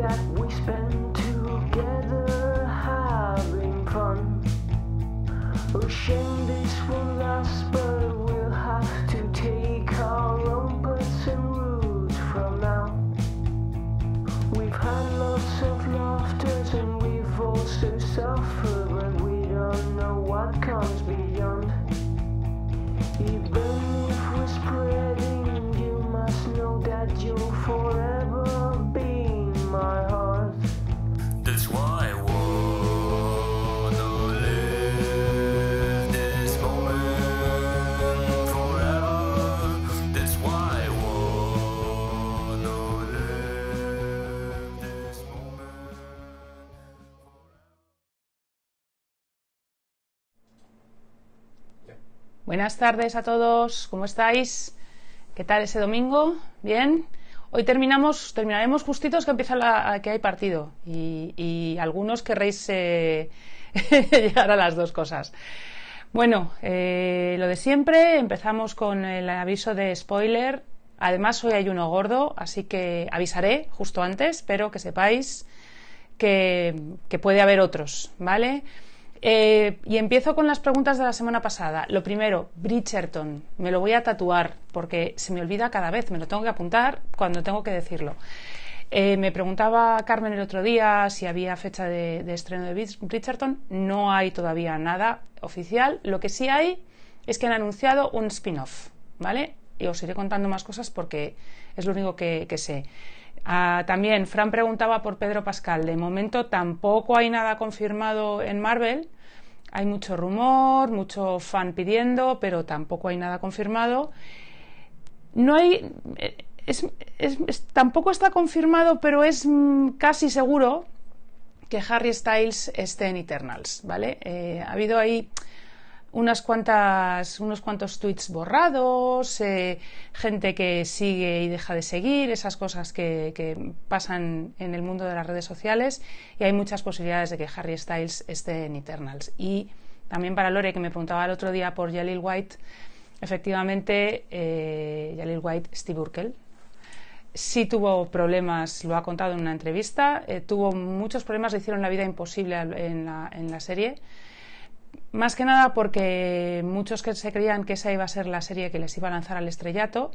Yeah. Buenas tardes a todos, ¿cómo estáis? ¿Qué tal ese domingo? ¿Bien? Hoy terminamos, terminaremos justitos que empieza la, que hay partido y, algunos querréis eh, llegar a las dos cosas. Bueno, eh, lo de siempre, empezamos con el aviso de spoiler. Además, hoy hay uno gordo, así que avisaré justo antes, pero que sepáis que, que puede haber otros, ¿vale? Eh, y empiezo con las preguntas de la semana pasada. Lo primero, Bridgerton. Me lo voy a tatuar porque se me olvida cada vez. Me lo tengo que apuntar cuando tengo que decirlo. Eh, me preguntaba Carmen el otro día si había fecha de, de, estreno de Bridgerton. No hay todavía nada oficial. Lo que sí hay es que han anunciado un spin-off, ¿vale? y os iré contando más cosas porque es lo único que, sé. Ah, también Fran preguntaba por Pedro Pascal. De momento tampoco hay nada confirmado en Marvel. Hay mucho rumor, mucho fan pidiendo, pero tampoco hay nada confirmado. No hay. tampoco está confirmado, pero es mm, casi seguro que Harry Styles esté en Eternals, ¿vale? Eh, ha habido ahí unas cuantas, unos cuantos tweets borrados, eh, gente que sigue y deja de seguir, esas cosas que, que, pasan en el mundo de las redes sociales y hay muchas posibilidades de que Harry Styles esté en Eternals. Y también para Lore, que me preguntaba el otro día por Jalil White, efectivamente, eh, Jalil White, Steve Urkel, sí tuvo problemas, lo ha contado en una entrevista, eh, tuvo muchos problemas, le hicieron la vida imposible en la, en la serie más que nada porque muchos que se creían que esa iba a ser la serie que les iba a lanzar al estrellato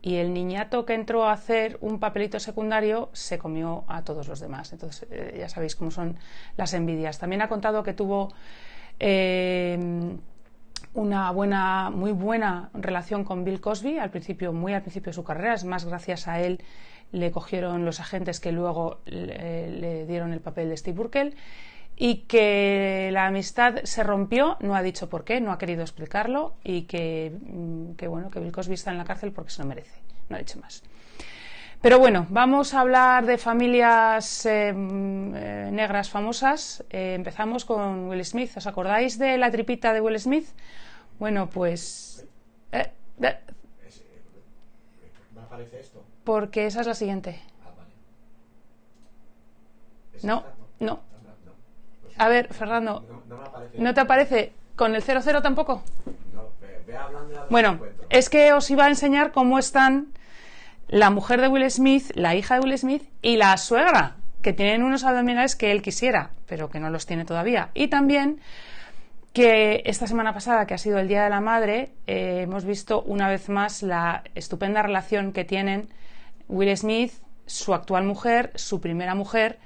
y el niñato que entró a hacer un papelito secundario se comió a todos los demás. Entonces eh, ya sabéis cómo son las envidias. También ha contado que tuvo eh, una buena, muy buena relación con Bill Cosby al principio, muy al principio de su carrera. Es más, gracias a él le cogieron los agentes que luego le, dieron el papel de Steve Burkell y que la amistad se rompió, no ha dicho por qué, no ha querido explicarlo y que, mm, que bueno, que Bill Cosby está en la cárcel porque se lo merece, no ha dicho más. Pero bueno, vamos a hablar de familias eh, mm, eh, negras famosas. Eh, empezamos con Will Smith. ¿Os acordáis de la tripita de Will Smith? Bueno, pues... ¿Me aparece esto? Porque esa es la siguiente. Ah, no, no. A ver, Fernando. No, te aparece con el 00 tampoco? bueno, es que os iba a enseñar cómo están la mujer de Will Smith, la hija de Will Smith y la suegra, que tienen unos abdominales que él quisiera, pero que no los tiene todavía. Y también que esta semana pasada, que ha sido el Día de la Madre, eh, hemos visto una vez más la estupenda relación que tienen Will Smith, su actual mujer, su primera mujer,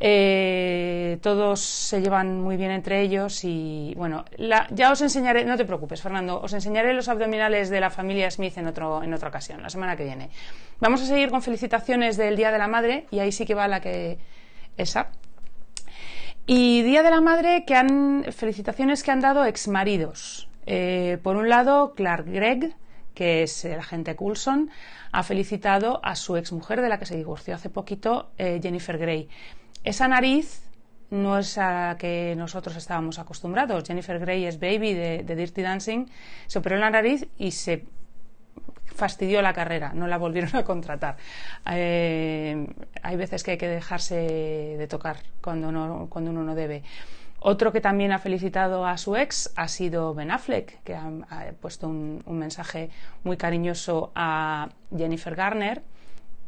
eh, todos se llevan muy bien entre ellos y bueno, ya os enseñaré, no te preocupes Fernando, os enseñaré los abdominales de la familia Smith en, otro, en otra ocasión, la semana que viene. Vamos a seguir con felicitaciones del Día de la Madre y ahí sí que va la que esa. Y Día de la Madre que han felicitaciones que han dado exmaridos. Eh, por un lado, Clark Gregg, que es el agente Coulson, ha felicitado a su exmujer de la que se divorció hace poquito, eh, Jennifer Grey. Esa nariz no es a la que nosotros estábamos acostumbrados. Jennifer Grey es Baby de, Dirty Dancing, se operó la nariz y se fastidió la carrera, no la volvieron a contratar. Eh, hay veces que hay que dejarse de tocar cuando uno, cuando uno no debe. Otro que también ha felicitado a su ex ha sido Ben Affleck, que ha, puesto un, un, mensaje muy cariñoso a Jennifer Garner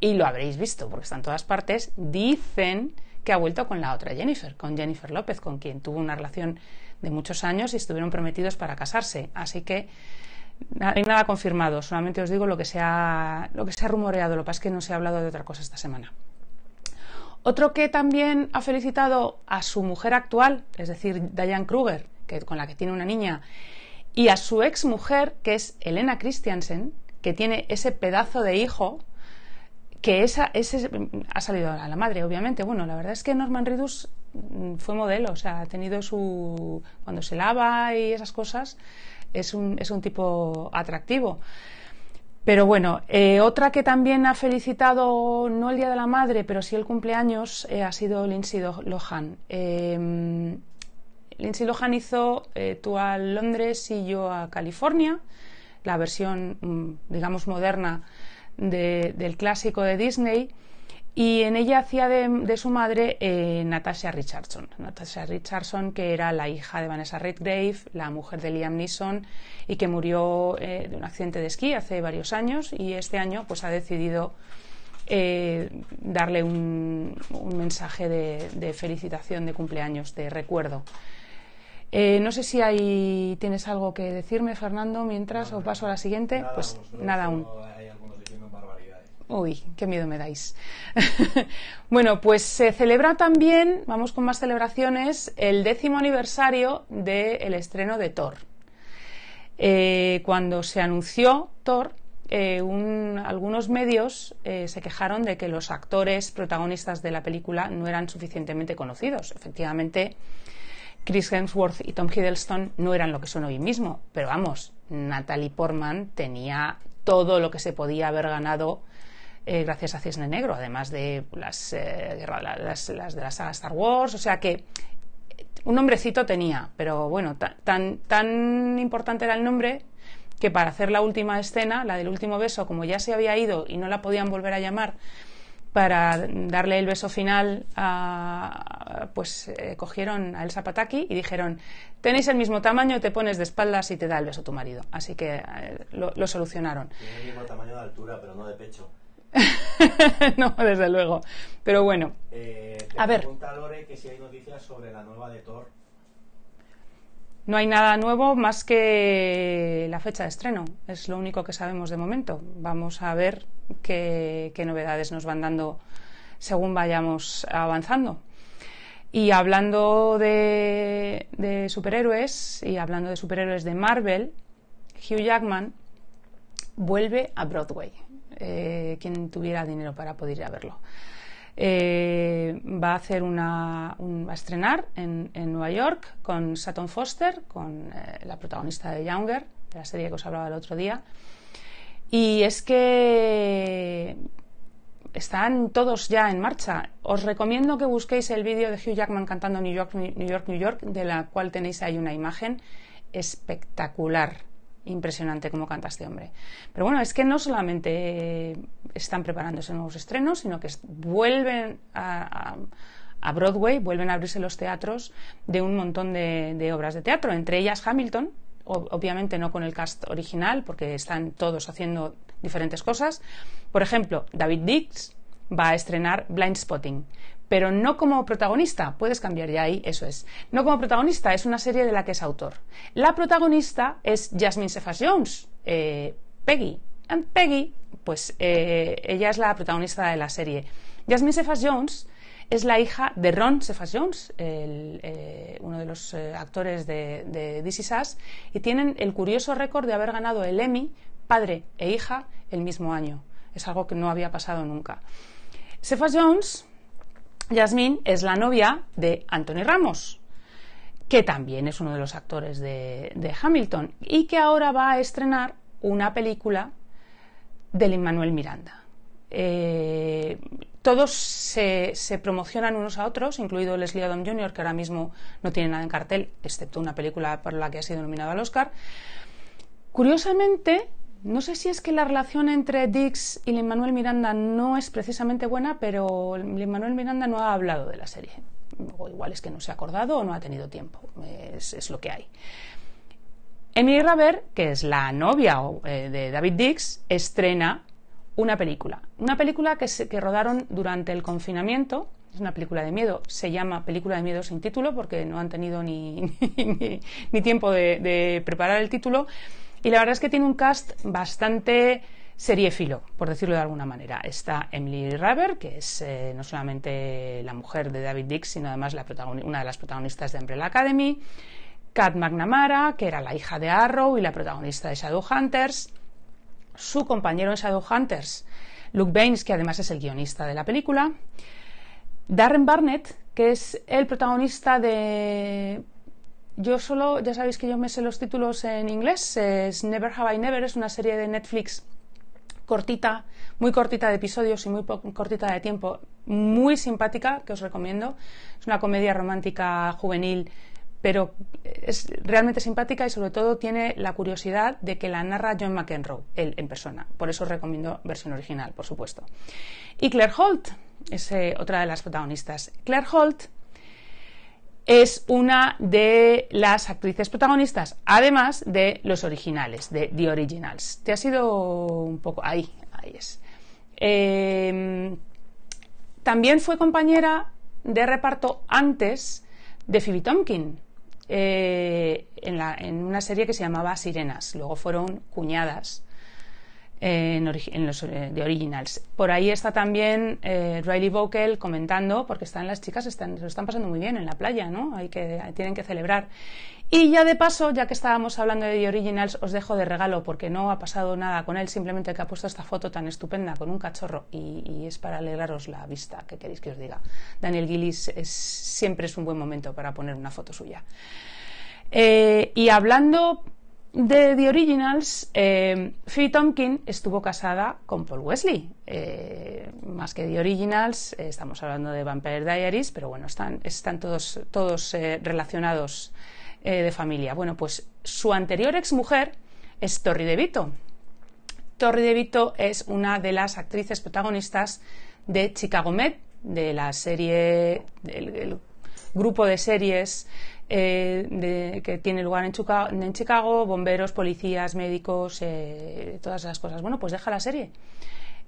y lo habréis visto porque está en todas partes. Dicen que ha vuelto con la otra Jennifer, con Jennifer López, con quien tuvo una relación de muchos años y estuvieron prometidos para casarse. Así que no hay nada confirmado, solamente os digo lo que se ha, lo que se ha rumoreado, lo que pasa es que no se ha hablado de otra cosa esta semana. Otro que también ha felicitado a su mujer actual, es decir, Diane Kruger, que, con la que tiene una niña, y a su ex mujer, que es Elena Christiansen, que tiene ese pedazo de hijo, que esa, ese, ha salido a la madre, obviamente. Bueno, la verdad es que Norman Reedus mm, fue modelo, o sea, ha tenido su... cuando se lava y esas cosas, es un, es un tipo atractivo. Pero bueno, eh, otra que también ha felicitado, no el Día de la Madre, pero sí el cumpleaños, eh, ha sido Lindsay Lohan. Em, Lindsay Lohan hizo eh, tú a Londres y yo a California, la versión, mm, digamos, moderna del clásico de Disney y en ella hacía de, su madre eh, Natasha Richardson. Natasha Richardson, que era la hija de Vanessa Redgrave, la mujer de Liam Neeson, y que murió eh, de un accidente de esquí hace varios años, y este año pues ha decidido eh, darle un, mensaje de, felicitación de cumpleaños, de recuerdo. no sé si ahí tienes algo que decirme, Fernando, mientras o os paso a la siguiente pues nada aún. Uy, qué miedo me dais. bueno, pues se celebra también, vamos con más celebraciones, el décimo aniversario del estreno de Thor. Eh, cuando se anunció Thor, eh, algunos medios eh, se quejaron de que los actores protagonistas de la película no eran suficientemente conocidos. Efectivamente, Chris Hemsworth y Tom Hiddleston no eran lo que son hoy mismo, pero vamos, Natalie Portman tenía todo lo que se podía haber ganado eh, gracias a Cisne Negro, además de las, eh, las, de la Star Wars. O sea que un nombrecito tenía, pero bueno, tan, tan importante era el nombre que para hacer la última escena, la del último beso, como ya se había ido y no la podían volver a llamar, para darle el beso final, pues eh, cogieron a Elsa Pataki y dijeron, tenéis el mismo tamaño, te pones de espaldas y te da el beso tu marido. Así que lo, lo, solucionaron. Tiene el mismo tamaño de altura, pero no de pecho. no, desde luego. Pero bueno. Eh, a ver. que si hay noticias sobre la nueva de Thor. No hay nada nuevo más que la fecha de estreno. Es lo único que sabemos de momento. Vamos a ver qué, novedades nos van dando según vayamos avanzando. Y hablando de, superhéroes y hablando de superhéroes de Marvel, Hugh Jackman vuelve a Broadway. Eh, quien tuviera dinero para poder ya verlo. Eh, va a hacer una, va a estrenar en, Nueva York con Sutton Foster, con eh, la protagonista de Younger, de la serie que os hablaba el otro día. Y es que están todos ya en marcha. Os recomiendo que busquéis el vídeo de Hugh Jackman cantando New York, New York, New York, de la cual tenéis ahí una imagen espectacular impresionante como canta este hombre. Pero bueno, es que no solamente están preparándose nuevos estrenos, sino que vuelven a, Broadway, vuelven a abrirse los teatros de un montón de, obras de teatro, entre ellas Hamilton, obviamente no con el cast original, porque están todos haciendo diferentes cosas. Por ejemplo, David Dix va a estrenar Blind Spotting, pero no como protagonista. Puedes cambiar ya ahí, eso es. No como protagonista, es una serie de la que es autor. La protagonista es Jasmine Cephas Jones, eh, Peggy. And Peggy, pues eh, ella es la protagonista de la serie. Jasmine Cephas Jones es la hija de Ron Cephas Jones, eh, uno de los actores de, de This Is Us, y tienen el curioso récord de haber ganado el Emmy, padre e hija, el mismo año. Es algo que no había pasado nunca. Cephas Jones Yasmín es la novia de Anthony Ramos, que también es uno de los actores de, Hamilton y que ahora va a estrenar una película de Lin Miranda. Eh, todos se, promocionan unos a otros, incluido Leslie Adam Jr., que ahora mismo no tiene nada en cartel, excepto una película por la que ha sido nominado al Oscar. Curiosamente, no sé si es que la relación entre Dix y Lin-Manuel Miranda no es precisamente buena, pero Lin-Manuel Miranda no ha hablado de la serie. O igual es que no se ha acordado o no ha tenido tiempo. Es, lo que hay. Emily Raver, que es la novia eh, de David Dix, estrena una película. Una película que, se, rodaron durante el confinamiento. Es una película de miedo. Se llama Película de miedo sin título porque no han tenido ni, tiempo de preparar el título y la verdad es que tiene un cast bastante seriefilo, por decirlo de alguna manera. Está Emily Raver, que es eh, no solamente la mujer de David Dix, sino además una de las protagonistas de Umbrella Academy. Kat McNamara, que era la hija de Arrow y la protagonista de Shadowhunters. Su compañero en Shadowhunters, Luke Baines, que además es el guionista de la película. Darren Barnett, que es el protagonista de yo solo, ya sabéis que yo me sé los títulos en inglés. Es Never Have I Never, es una serie de Netflix cortita, muy cortita de episodios y muy cortita de tiempo, muy simpática, que os recomiendo. Es una comedia romántica juvenil, pero es realmente simpática y sobre todo tiene la curiosidad de que la narra John McEnroe, él en persona. Por eso os recomiendo versión original, por supuesto. Y Claire Holt es eh, otra de las protagonistas. Claire Holt es una de las actrices protagonistas, además de los originales, de The Originals. Te ha sido un poco. Ahí, ahí es. Em, también fue compañera de reparto antes de Phoebe Tomkin eh, en, en una serie que se llamaba Sirenas. Luego fueron cuñadas en, los eh, de originals. Por ahí está también eh, Riley Vocal comentando, porque están las chicas, se lo están pasando muy bien en la playa, ¿no? Hay que, tienen que celebrar. Y ya de paso, ya que estábamos hablando de The Originals, os dejo de regalo porque no ha pasado nada con él, simplemente que ha puesto esta foto tan estupenda con un cachorro y, es para alegraros la vista, que queréis que os diga. Daniel Gillis siempre es un buen momento para poner una foto suya. Eh, y hablando de The Originals, eh, Phoebe estuvo casada con Paul Wesley. Eh, más que The Originals, eh, estamos hablando de Vampire Diaries, pero bueno, están, todos, todos eh, relacionados de familia. Bueno, pues su anterior exmujer es Torri DeVito. Torri DeVito es una de las actrices protagonistas de Chicago Med, de la serie, del grupo de series eh, que tiene lugar en, Chicago, bomberos, policías, médicos, eh, todas esas cosas. Bueno, pues deja la serie.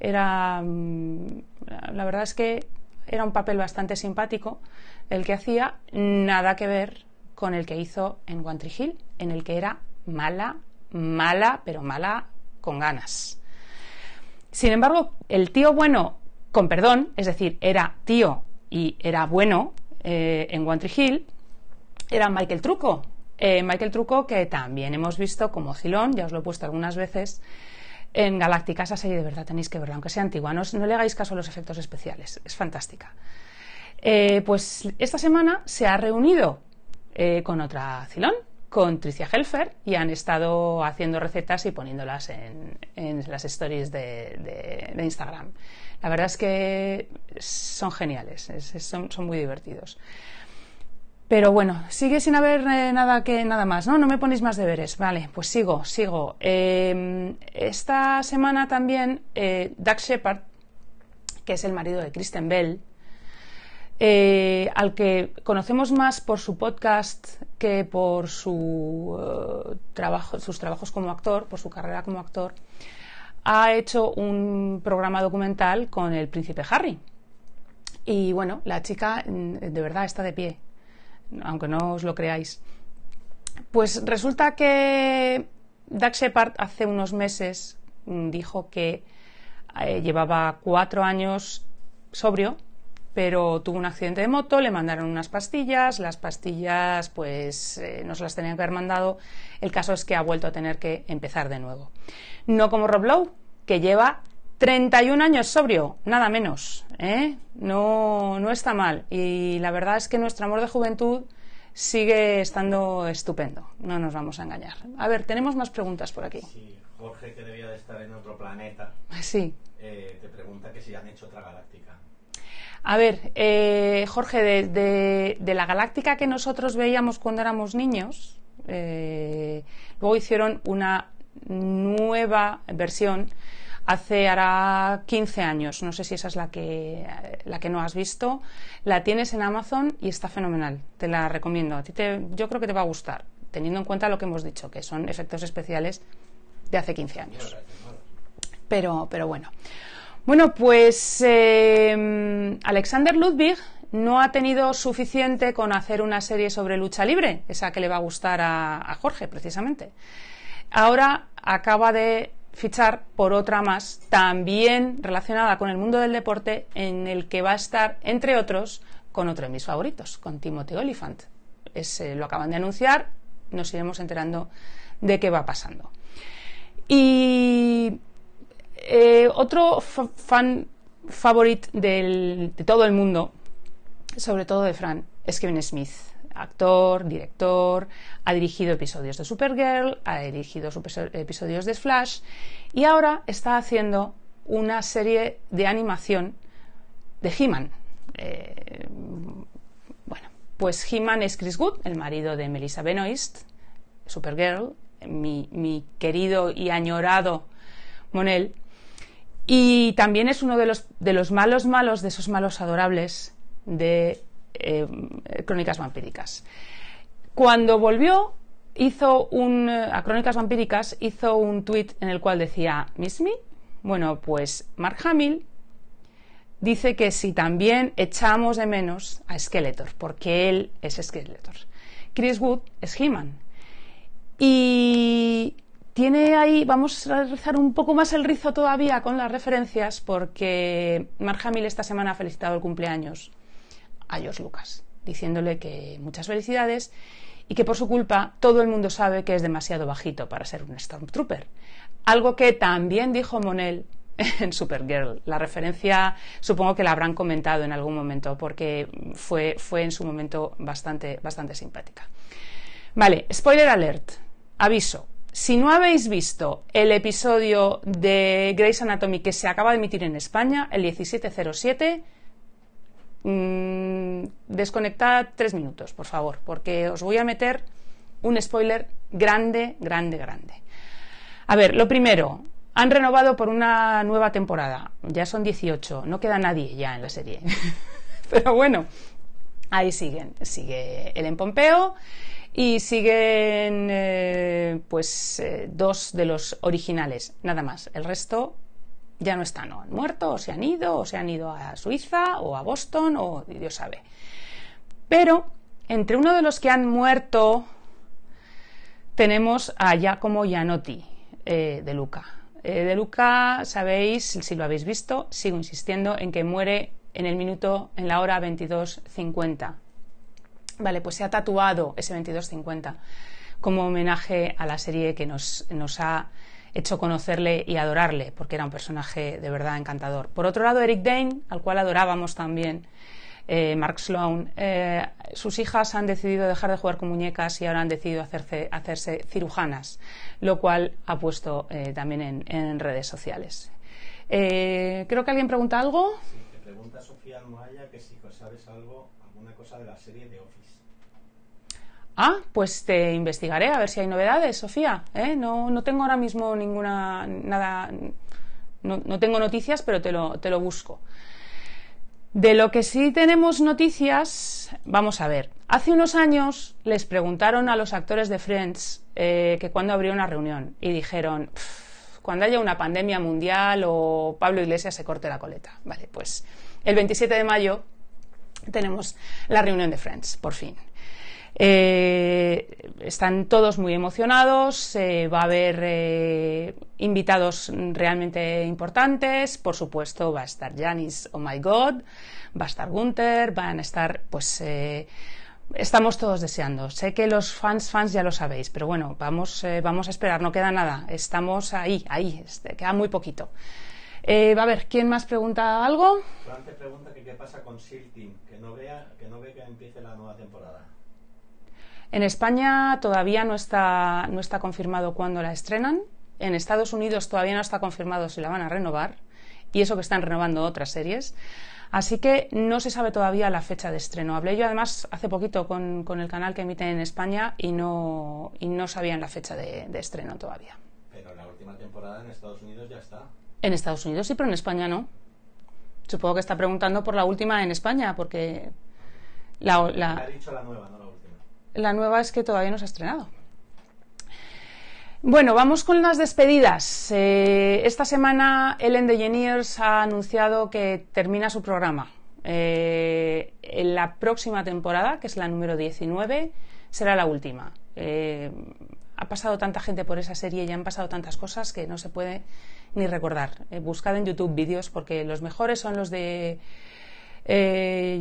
Era, mm, la verdad es que era un papel bastante simpático el que hacía, nada que ver con el que hizo en One Hill, en el que era mala, mala, pero mala con ganas. Sin embargo, el tío bueno, con perdón, es decir, era tío y era bueno eh, en One Hill, era Michael Truco. Eh, Michael Truco, que también hemos visto como Cilón, ya os lo he puesto algunas veces, en Galáctica, esa serie de verdad tenéis que verla, aunque sea antigua, no, le hagáis caso a los efectos especiales, es fantástica. Eh, pues esta semana se ha reunido eh, con otra Cilón, con Tricia Helfer, y han estado haciendo recetas y poniéndolas en, las stories de, Instagram. La verdad es que son geniales, son, son muy divertidos. Pero bueno, sigue sin haber eh, nada que nada más, ¿no? No me ponéis más deberes. Vale, pues sigo, sigo. Em, esta semana también eh, Doug Shepard, que es el marido de Kristen Bell, eh, al que conocemos más por su podcast que por su trabajo, sus trabajos como actor, por su carrera como actor, ha hecho un programa documental con el príncipe Harry. Y bueno, la chica mm, de verdad está de pie, aunque no os lo creáis. Pues resulta que Doug Shepard hace unos meses mm, dijo que eh, llevaba cuatro años sobrio, pero tuvo un accidente de moto, le mandaron unas pastillas, las pastillas pues eh, no se las tenía que haber mandado, el caso es que ha vuelto a tener que empezar de nuevo. No como Rob Lowe, que lleva 31 años sobrio, nada menos, ¿eh? no, está mal. Y la verdad es que nuestro amor de juventud sigue estando estupendo, no nos vamos a engañar. A ver, tenemos más preguntas por aquí. Sí, Jorge, que debía de estar en otro planeta, sí. Eh, te pregunta que si han hecho otra galáctica. A ver, eh, Jorge, de, la galáctica que nosotros veíamos cuando éramos niños, luego hicieron una nueva versión hace hará 15 años, no sé si esa es la que, la que no has visto, la tienes en Amazon y está fenomenal, te la recomiendo, a ti te, yo creo que te va a gustar, teniendo en cuenta lo que hemos dicho, que son efectos especiales de hace 15 años. Pero, pero bueno. Bueno, pues em, Alexander Ludwig no ha tenido suficiente con hacer una serie sobre lucha libre, esa que le va a gustar a Jorge, precisamente. Ahora acaba de fichar por otra más también relacionada con el mundo del deporte en el que va a estar, entre otros, con otro de mis favoritos, con Timothy Oliphant. Eh, lo acaban de anunciar, nos iremos enterando de qué va pasando. Y eh, otro fan favorite de todo el mundo, sobre todo de Fran, es Kevin Smith actor, director, ha dirigido episodios de Supergirl, ha dirigido episodios de Flash y ahora está haciendo una serie de animación de He-Man. Eh, bueno, pues He-Man es Chris Good, el marido de Melissa Benoist, Supergirl, mi, querido y añorado Monel. Y también es uno de los, de los malos malos, de esos malos adorables de eh, crónicas Vampíricas. Cuando volvió, hizo un, eh, a Crónicas Vampíricas hizo un tuit en el cual decía, ¿Miss Me? Bueno, pues Mark Hamill dice que si también echamos de menos a Skeletor, porque él es Skeletor. Chris Wood es He-Man. Y tiene ahí, vamos a rezar un poco más el rizo todavía con las referencias, porque Mark Hamill esta semana ha felicitado el cumpleaños a George Lucas, diciéndole que muchas felicidades y que por su culpa todo el mundo sabe que es demasiado bajito para ser un Stormtrooper. Algo que también dijo Monel en Supergirl. La referencia supongo que la habrán comentado en algún momento porque fue, fue en su momento bastante, bastante simpática. Vale, spoiler alert, aviso. Si no habéis visto el episodio de Grey's Anatomy que se acaba de emitir en España, el 1707, Mm, desconectad tres minutos, por favor, porque os voy a meter un spoiler grande, grande, grande. A ver, lo primero, han renovado por una nueva temporada. Ya son 18, no queda nadie ya en la serie. Pero bueno, ahí siguen. Sigue en Pompeo y siguen eh, pues eh, dos de los originales, nada más. El resto ya no están, o han muerto, o se han ido, o se han ido a Suiza, o a Boston, o Dios sabe. Pero entre uno de los que han muerto tenemos a Giacomo Gianotti eh, de Luca. Eh, de Luca, sabéis, si lo habéis visto, sigo insistiendo en que muere en el minuto, en la hora 22.50. Vale, pues se ha tatuado ese 22.50 como homenaje a la serie que nos ha hecho conocerle y adorarle, porque era un personaje de verdad encantador. Por otro lado, Eric Dane, al cual adorábamos también, eh, Mark Sloan, eh, sus hijas han decidido dejar de jugar con muñecas y ahora han decidido hacerse, cirujanas, lo cual ha puesto eh, también en, redes sociales. creo que alguien pregunta algo. pregunta Sofía que si sabes algo, alguna cosa de la serie de Ah, pues te investigaré a ver si hay novedades, Sofía. ¿eh? No, no tengo ahora mismo ninguna, nada, no, tengo noticias, pero te lo, busco. De lo que sí tenemos noticias, vamos a ver. Hace unos años les preguntaron a los actores de Friends eh, que cuándo habría una reunión y dijeron, cuando haya una pandemia mundial o Pablo Iglesias se corte la coleta. Vale, pues el 27 de mayo tenemos la reunión de Friends, por fin. Eh, están todos muy emocionados, va a haber eh, invitados realmente importantes, por supuesto va a estar Janis, oh my god, va a estar Gunther, van a estar pues... Eh, estamos todos deseando. Sé que los fans, fans ya lo sabéis, pero bueno, vamos, vamos a esperar, no queda nada. Estamos ahí, ahí, este, queda muy poquito. va a ver, ¿quién más pregunta algo? pregunta que qué pasa con que no vea, que no que empiece la nueva temporada. En España todavía no está, no está confirmado cuándo la estrenan. En Estados Unidos todavía no está confirmado si la van a renovar. Y eso que están renovando otras series. Así que no se sabe todavía la fecha de estreno. Hablé yo además hace poquito con, con el canal que emite en España y no, y no sabían la fecha de, estreno todavía. Pero la última temporada en Estados Unidos ya está. En Estados Unidos sí, pero en España no. Supongo que está preguntando por la última en España, porque... La, ha dicho la nueva, no la nueva es que todavía no se ha estrenado. Bueno, vamos con las despedidas. Eh, esta semana Ellen DeGeneres ha anunciado que termina su programa. Eh, en la próxima temporada, que es la número 19, será la última. Eh, ha pasado tanta gente por esa serie y han pasado tantas cosas que no se puede ni recordar. buscad en YouTube vídeos porque los mejores son los de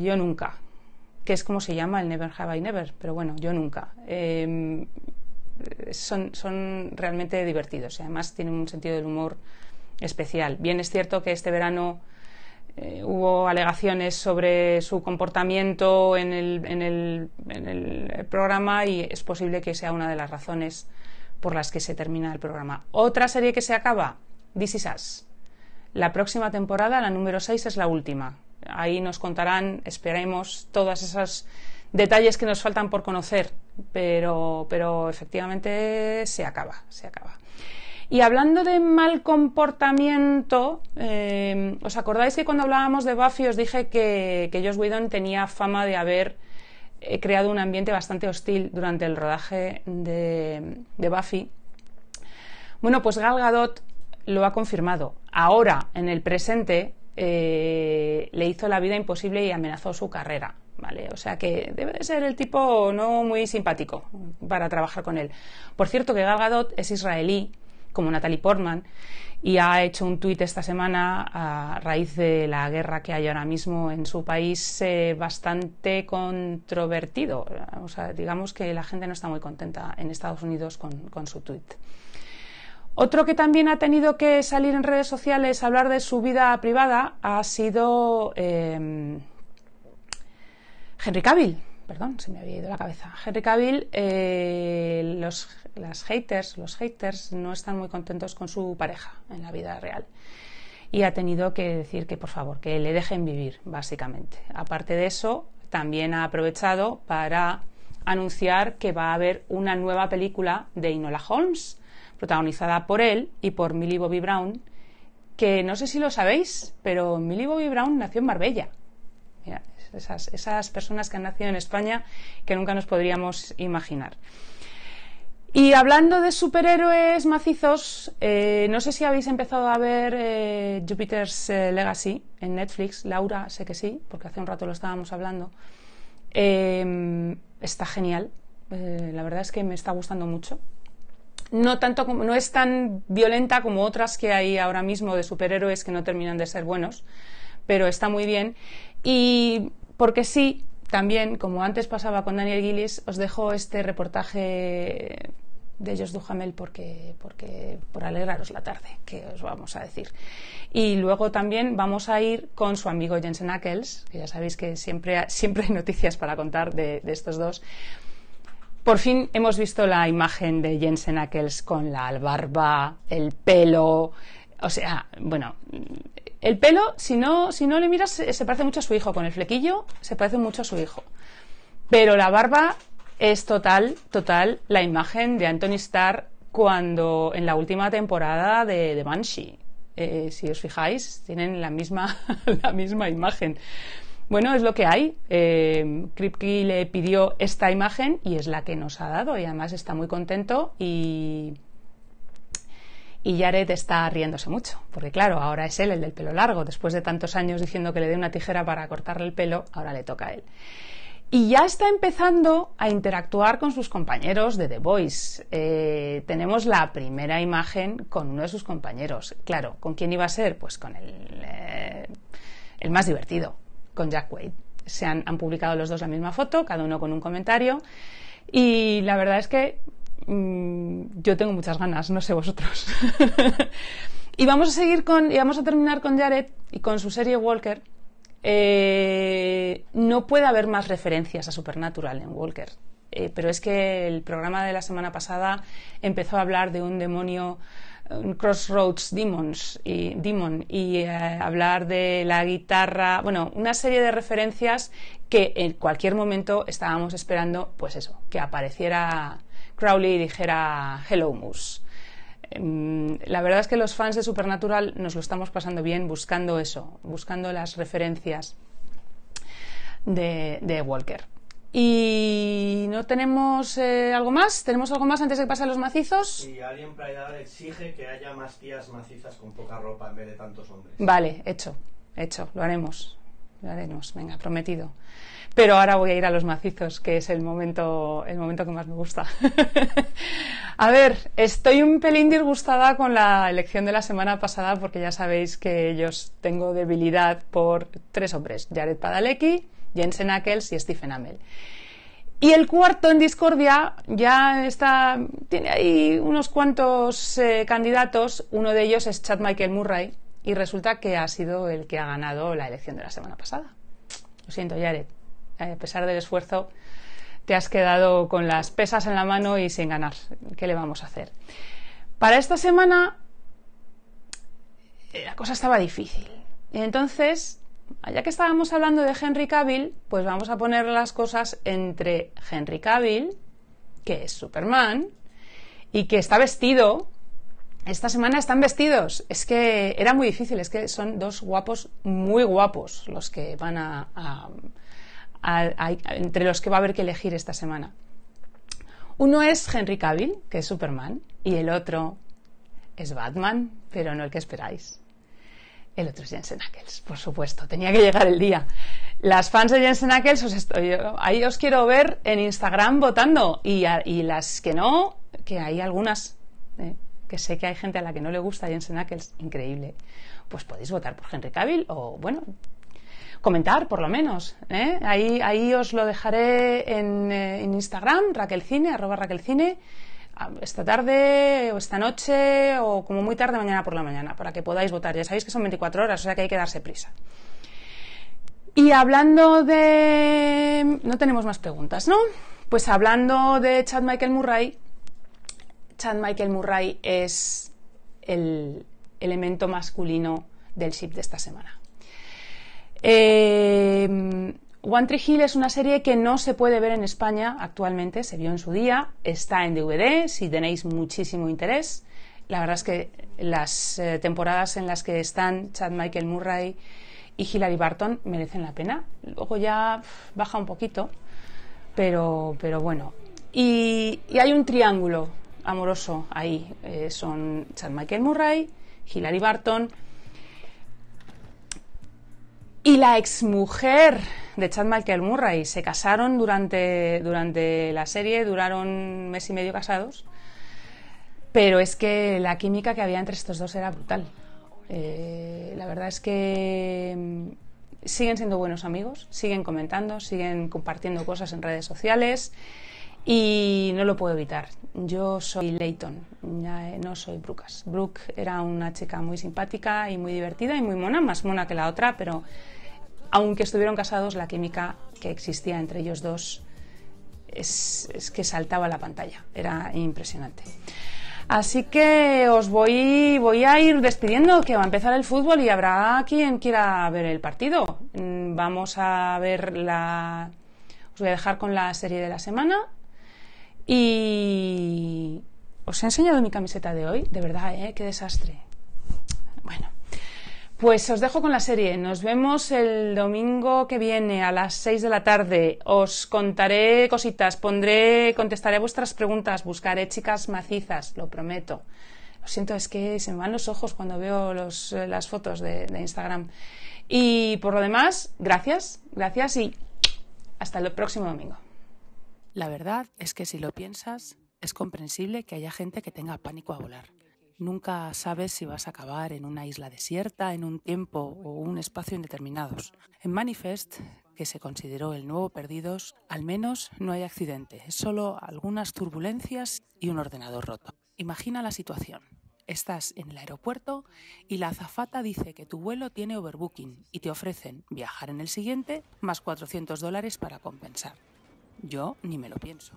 Yo Nunca, que es como se llama el Never Have I Never, pero bueno, yo nunca. Em, son, realmente divertidos y además tienen un sentido del humor especial. Bien es cierto que este verano eh, hubo alegaciones sobre su comportamiento en el, en el, programa y es posible que sea una de las razones por las que se termina el programa. Otra serie que se acaba, This Is Us. La próxima temporada, la número 6, es la última ahí nos contarán, esperemos, todos esos detalles que nos faltan por conocer, pero, efectivamente se acaba, se acaba. Y hablando de mal comportamiento, eh, ¿os acordáis que cuando hablábamos de Buffy os dije que, que Josh Whedon tenía fama de haber eh, creado un ambiente bastante hostil durante el rodaje de, de Buffy? Bueno, pues Gal Gadot lo ha confirmado. Ahora, en el presente, eh, le hizo la vida imposible y amenazó su carrera. ¿Vale? O sea que debe de ser el tipo no muy simpático para trabajar con él. Por cierto que Gal Gadot es israelí, como Natalie Portman, y ha hecho un tuit esta semana a raíz de la guerra que hay ahora mismo en su país eh, bastante controvertido. O sea, digamos que la gente no está muy contenta en Estados Unidos con, con su tuit. Otro que también ha tenido que salir en redes sociales a hablar de su vida privada ha sido em, Henry Cavill. Perdón, se me había ido la cabeza. Henry Cavill, eh, los, las haters, los haters no están muy contentos con su pareja en la vida real. Y ha tenido que decir que, por favor, que le dejen vivir, básicamente. Aparte de eso, también ha aprovechado para anunciar que va a haber una nueva película de Inola Holmes protagonizada por él y por Millie Bobby Brown, que no sé si lo sabéis, pero Millie Bobby Brown nació en Marbella. esas, personas que han nacido en España que nunca nos podríamos imaginar. Y hablando de superhéroes macizos, eh, no sé si habéis empezado a ver eh, Jupiter's eh, Legacy en Netflix. Laura, sé que sí, porque hace un rato lo estábamos hablando. está genial. la verdad es que me está gustando mucho no, tanto como, no es tan violenta como otras que hay ahora mismo de superhéroes que no terminan de ser buenos, pero está muy bien. Y porque sí, también, como antes pasaba con Daniel Gillis, os dejo este reportaje de ellos Duhamel porque, por alegraros la tarde, que os vamos a decir. Y luego también vamos a ir con su amigo Jensen Ackles, que ya sabéis que siempre, hay noticias para contar de estos dos por fin hemos visto la imagen de Jensen Ackles con la barba, el pelo, o sea, bueno, el pelo, si no, le miras, se, parece mucho a su hijo, con el flequillo se parece mucho a su hijo. Pero la barba es total, total la imagen de Anthony Starr cuando en la última temporada de, The Banshee. Eh, si os fijáis, tienen la misma imagen. Bueno, es lo que hay. Eh, Kripke le pidió esta imagen y es la que nos ha dado y además está muy contento y, y Jared está riéndose mucho, porque claro, ahora es él el del pelo largo, después de tantos años diciendo que le dé una tijera para cortarle el pelo, ahora le toca a él. Y ya está empezando a interactuar con sus compañeros de The Voice. Eh, tenemos la primera imagen con uno de sus compañeros. Claro, ¿con quién iba a ser? Pues con el, eh, el más divertido, con Jack Wade. Se han, publicado los dos la misma foto, cada uno con un comentario. Y la verdad es que mm, yo tengo muchas ganas, no sé vosotros. y vamos a seguir con, y vamos a terminar con Jared y con su serie Walker. Eh, no puede haber más referencias a Supernatural en Walker. Eh, pero es que el programa de la semana pasada empezó a hablar de un demonio Crossroads Demons y, Demon y eh, hablar de la guitarra, bueno, una serie de referencias que en cualquier momento estábamos esperando, pues eso, que apareciera Crowley y dijera Hello Moose. Mm, la verdad es que los fans de Supernatural nos lo estamos pasando bien buscando eso, buscando las referencias de Walker. Y no tenemos eh, algo más. ¿Tenemos algo más antes de que a los macizos? Y alguien para exige que haya más tías macizas con poca ropa en vez de tantos hombres. Vale, hecho, hecho, lo haremos. Lo haremos, venga, prometido. Pero ahora voy a ir a los macizos, que es el momento, el momento que más me gusta. a ver, estoy un pelín disgustada con la elección de la semana pasada porque ya sabéis que yo tengo debilidad por tres hombres, Jared Padalecki, Jensen Ackles y Stephen Amell. Y el cuarto en discordia ya está, tiene ahí unos cuantos eh, candidatos. Uno de ellos es Chad Michael Murray y resulta que ha sido el que ha ganado la elección de la semana pasada. Lo siento, Jared. A pesar del esfuerzo, te has quedado con las pesas en la mano y sin ganar. ¿Qué le vamos a hacer? Para esta semana eh, la cosa estaba difícil. Entonces Ah, ya que estábamos hablando de Henry Cavill, pues vamos a poner las cosas entre Henry Cavill, que es Superman, y que está vestido. Esta semana están vestidos. Es que era muy difícil, es que son dos guapos muy guapos los que van a entre los que va a haber que elegir esta semana. Uno es Henry Cavill, que es Superman, y el otro es Batman, pero no el que esperáis el otro es Jensen Ackles, por supuesto, tenía que llegar el día. Las fans de Jensen Ackles, os estoy, ahí os quiero ver en Instagram votando y, y las que no, que hay algunas, eh, que sé que hay gente a la que no le gusta Jensen Ackles, increíble, pues podéis votar por Henry Cavill o, bueno, comentar por lo menos. Eh. Ahí, ahí os lo dejaré en, eh, en Instagram, Raquelcine, arroba Raquelcine esta tarde o esta noche o como muy tarde mañana por la mañana para que podáis votar. Ya sabéis que son 24 horas, o sea que hay que darse prisa. Y hablando de... No tenemos más preguntas, ¿no? Pues hablando de Chad Michael Murray, Chad Michael Murray es el elemento masculino del chip de esta semana. Eh, One Tree Hill es una serie que no se puede ver en España actualmente, se vio en su día, está en DVD si tenéis muchísimo interés. La verdad es que las eh, temporadas en las que están Chad Michael Murray y Hilary Barton merecen la pena. Luego ya baja un poquito, pero, pero bueno. Y, hay un triángulo amoroso ahí. Eh, son Chad Michael Murray, Hilary Barton y la exmujer de Chad Michael Murray. Se casaron durante, durante la serie, duraron un mes y medio casados, pero es que la química que había entre estos dos era brutal. Eh, la verdad es que mm, siguen siendo buenos amigos, siguen comentando, siguen compartiendo cosas en redes sociales y no lo puedo evitar. Yo soy Leighton, eh, no soy Brucas. Brooke era una chica muy simpática y muy divertida y muy mona, más mona que la otra, pero aunque estuvieron casados, la química que existía entre ellos dos es, que saltaba la pantalla, era impresionante. Así que os voy, a ir despidiendo, que va a empezar el fútbol y habrá quien quiera ver el partido. Mm, vamos a ver la... Os voy a dejar con la serie de la semana y... Os he enseñado mi camiseta de hoy, de verdad, ¿eh? Qué desastre. Pues os dejo con la serie. Nos vemos el domingo que viene a las 6 de la tarde. Os contaré cositas, pondré, contestaré vuestras preguntas, buscaré chicas macizas, lo prometo. Lo siento, es que se me van los ojos cuando veo las fotos de Instagram. Y por lo demás, gracias, gracias y hasta el próximo domingo. La verdad es que si lo piensas, es comprensible que haya gente que tenga pánico a volar. Nunca sabes si vas a acabar en una isla desierta, en un tiempo o un espacio indeterminados. En Manifest, que se consideró el nuevo Perdidos, al menos no hay accidente, solo algunas turbulencias y un ordenador roto. Imagina la situación. Estás en el aeropuerto y la azafata dice que tu vuelo tiene overbooking y te ofrecen viajar en el siguiente más 400 dólares para compensar. Yo ni me lo pienso.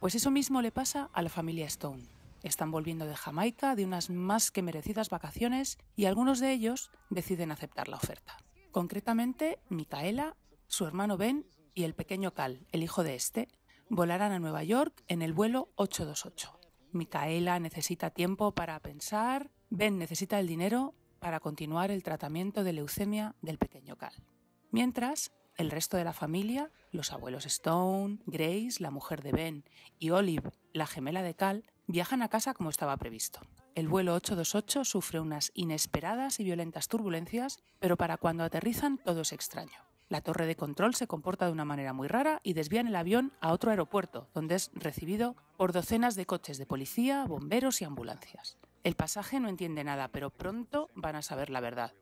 Pues eso mismo le pasa a la familia Stone están volviendo de Jamaica, de unas más que merecidas vacaciones, y algunos de ellos deciden aceptar la oferta. Concretamente, Micaela, su hermano Ben y el pequeño Cal, el hijo de este, volarán a Nueva York en el vuelo 828. Micaela necesita tiempo para pensar, Ben necesita el dinero para continuar el tratamiento de leucemia del pequeño Cal. Mientras, el resto de la familia, los abuelos Stone, Grace, la mujer de Ben y Olive, la gemela de Cal, viajan a casa como estaba previsto. El vuelo 828 sufre unas inesperadas y violentas turbulencias, pero para cuando aterrizan todo es extraño. La torre de control se comporta de una manera muy rara y desvían el avión a otro aeropuerto, donde es recibido por docenas de coches de policía, bomberos y ambulancias. El pasaje no entiende nada, pero pronto van a saber la verdad.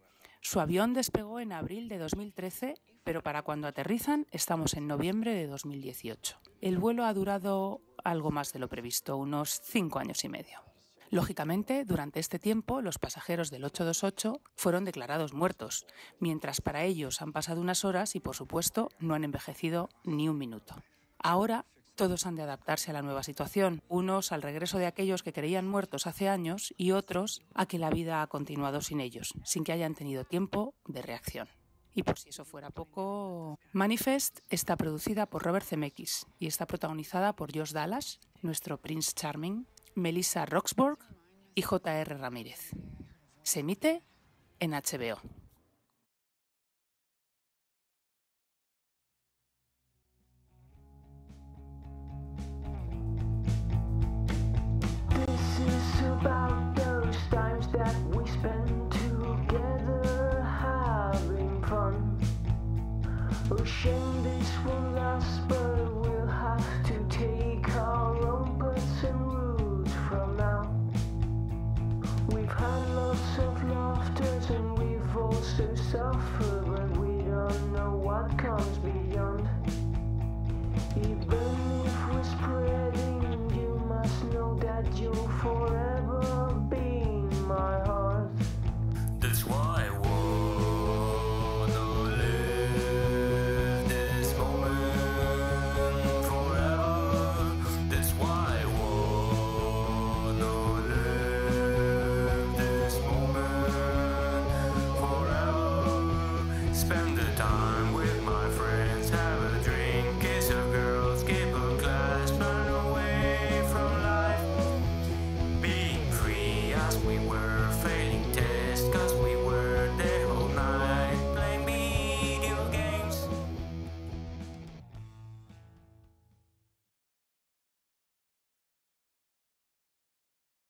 Su avión despegó en abril de 2013, pero para cuando aterrizan estamos en noviembre de 2018. El vuelo ha durado algo más de lo previsto, unos cinco años y medio. Lógicamente, durante este tiempo, los pasajeros del 828 fueron declarados muertos, mientras para ellos han pasado unas horas y, por supuesto, no han envejecido ni un minuto. Ahora, todos han de adaptarse a la nueva situación, unos al regreso de aquellos que creían muertos hace años y otros a que la vida ha continuado sin ellos, sin que hayan tenido tiempo de reacción. Y por si eso fuera poco, Manifest está producida por Robert Zemeckis y está protagonizada por Josh Dallas, nuestro Prince Charming, Melissa Roxburgh y J.R. Ramírez. Se emite en HBO. shame this will last, but we'll have to take our own paths and route from now. We've had lots of laughter and we've also suffered.